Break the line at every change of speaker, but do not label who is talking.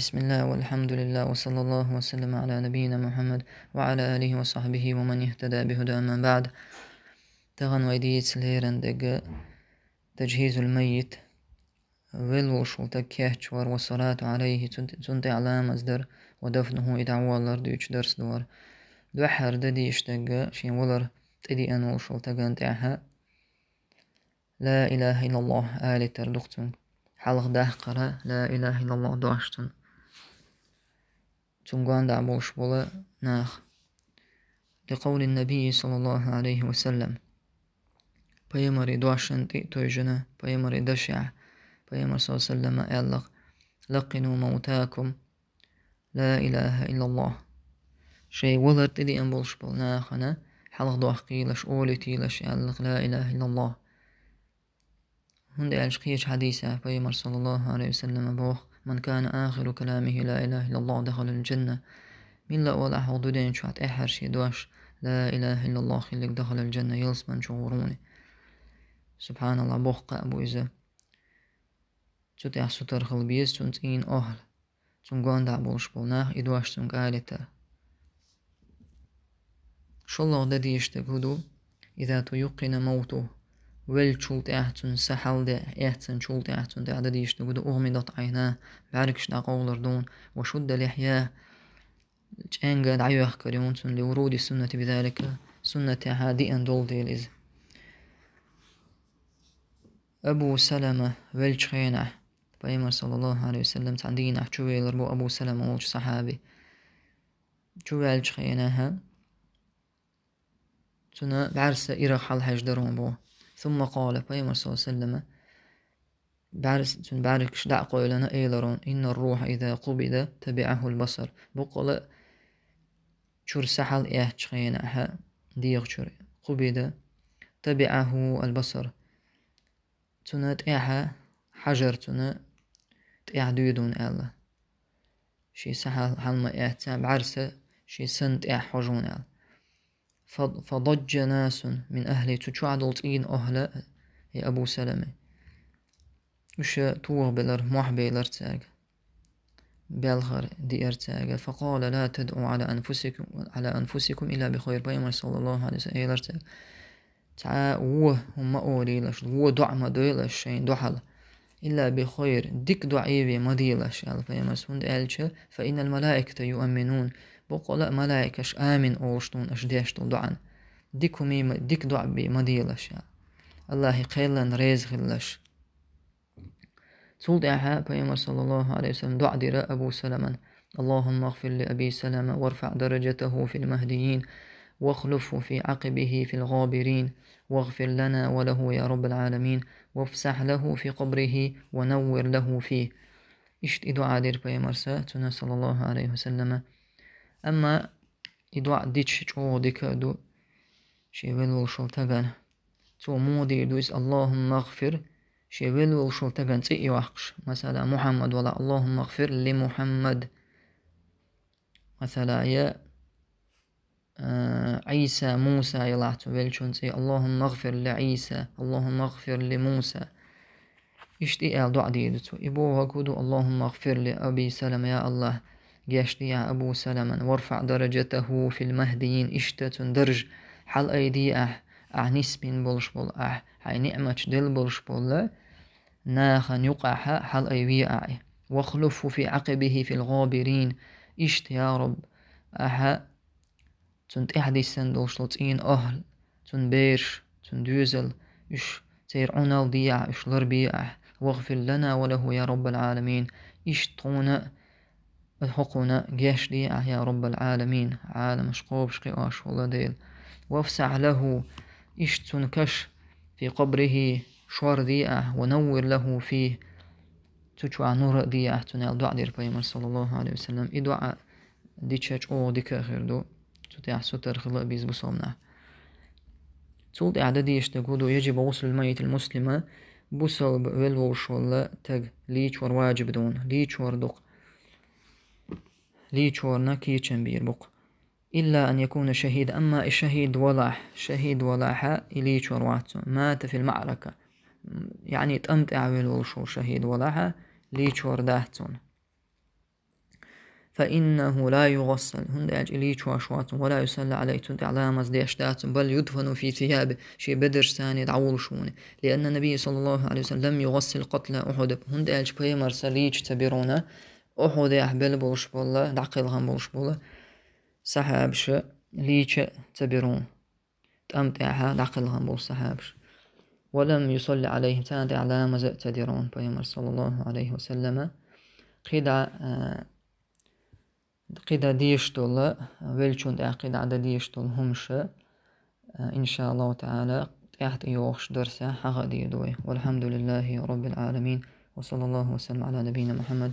بسم الله والحمد لله وصلى الله وسلم على نبينا محمد وعلى آله وصحبه ومن اهتدى بهدى ما بعد تغن ويديت ليرن دق تجهيز الميت ولوش وتكيهش ور وصلاة عليه تنت على مصدر ودفنه إدعوى الأرض ديوش درس دور دوحر ددي اشتق شين ولر تدي أنوش وتقن تعها لا إله إلا الله آل تردختم حلق ده قرأ لا إله إلا الله دعشتن تنقان بوش بولا ناخ لقول النبي صلى الله عليه وسلم بيمر دوشن تي توی بيمر دشع بيمر صلى الله عليه وسلم ألق لقنوا موتاكم لا إله إلا الله شيء ولر تدي أن بولش بول ناخنا حلق دوح قيلش أولي تيلش ألق لا إله إلا الله هند ألش حديثة بيمر صلى الله عليه وسلم بوخ من كان آخر كلامه لا إله إلا الله دخل الجنة من لا ولا حدودين شوات أحر شي دوش لا إله إلا الله خليك دخل الجنة يلس من شغوروني سبحان الله بوخ أبو إزا تو تحسو ترخل بيز تونت إين أهل تون قوان دع بولش بولناخ إدواش تون قالتا شو الله ده ديشتك هدو إذا تيقن موته ول چولت احتن سحل ده احتن چولت احتن ده عدد یشته گوده اومی دات عینه برکش ده قولر دون و شد ده لحیه چنگه ده عیو اخ کریون تون لی ورودی سنت بذالک سنت ها دی اندول دیلیز ابو سلمه ول چخینه پیمر صلی اللہ علیه وسلم تان دینه چو ویلر بو ابو سلمه ولچ صحابی چو ول چخینه ها تونه برس ایرخ حل هجدرون بو ثم قال بيمر صلى الله عليه وسلم بارس جن بارك شدع قولنا إيلرون إن الروح إذا قبض تبعه البصر بقل شور سحل إيه تشخينا ها ديغ شور قبض تبعه البصر تنا تيها حجر تنا تيها ديدون ألا شي سحل حلم إيه تاب عرسة شي سنت إيه حجون ألا فضج ناس من أهل تشو عدلتين أهل يا أبو سلمة وش توه بلر موح بيلر بلغر دي ارتاق فقال لا تدعوا على أنفسكم على أنفسكم إلا بخير بيمر صلى الله عليه وسلم إيلر تعا ووه هم أولي لش وه دع ما ديلش شين دحل إلا بخير ديك دعيبي ما ديلش يا الله فإن الملائكة يؤمنون آمن قۆڵە مەلایەکەش ئامین ديكو ئەش ديك دع دوعاان دیکمی دیک دوعبی مەدیڵەشە ئەلهی قەیلەن ڕێزغلەش تولدعها بيما صلى الله عليه وسلم دع دير أبو سلمة اللهم اغفر لأبي سلمة وارفع درجته في المهديين واخلفه في عقبه في الغابرين واغفر لنا وله يا رب العالمين وافسح له في قبره ونور له فيه إشت إدعاء دير بيمرسا صلى الله عليه وسلم اما يدوع ديتش شو ديك دو شي ولو شو تاغان تو مودي دويس اللهم اغفر شي ولو شو تاغان تي يوحقش مثلا محمد ولا اللهم اغفر لمحمد مثلا يا آه، عيسى موسى يلا تويل شون تي اللهم اغفر لعيسى اللهم اغفر لموسى اشتي ال دو عديد تو ابو هكودو اللهم اغفر لابي سلام يا الله قاشتي يا أبو سلمة وارفع درجته في المهديين إشتة درج حل أيدي أح أح نسبين بولش بول أح هاي نعمة دل بول ناخا يقع حل أيوي أعي واخلف في عقبه في الغابرين إشت يا رب أح تنت إحدي سن سندل لطين أهل تن بيرش تن دوزل إش تير تيرعونا الضيع إش لربي أح واغفر لنا وله يا رب العالمين إشتونا طونا الحقنا دي آه يا رب العالمين عالم أش والله ديل وافسع له إيش تنكش في قبره شوار ديئة آه ونور له فيه تجوع نور أح آه تنال دعا دير بيمر صلى الله عليه وسلم إدعاء ديتشاج أو دي آخر دو تتيع ستر خلق بيز بصومنا تولد إعدادي يشتغلوا يجب وصل الميت المسلمة بصل بولوش والله تج ليش ور واجب دون ليش ور دق ليچۆر نەکی تشامبير بووق إلا أن يكون شهيد أما الشهيد ولاح شهيد ولاح إلي شورواتو مات في المعركة يعني تأمت أعمل وشو شهيد ولاح لي شورداهتون فإنه لا يغسل هند أج إلي ولا يسلى عليه تند على مزديش دات بل يدفن في ثيابه شي بدر ثاني دعول شونه لأن النبي صلى الله عليه وسلم لم يغسل قتل أحد هند أج بيمر سليج تبرونه Ohuda بولا دقيل bolla, daqilğan بولا سحابش ليش تبرون tabirun. Tam دقيل daqilğan بول سحابش ولم يصل عليهم تاند على ما تدرون بيامر صلى الله عليه وسلم قيد ديش ديشتول ولشون دا قيدا عدا ديشتول همش إن شاء الله تعالى تحت يوخش درسة حقا دي دوي والحمد لله رب العالمين وصلى الله وسلم على نبينا محمد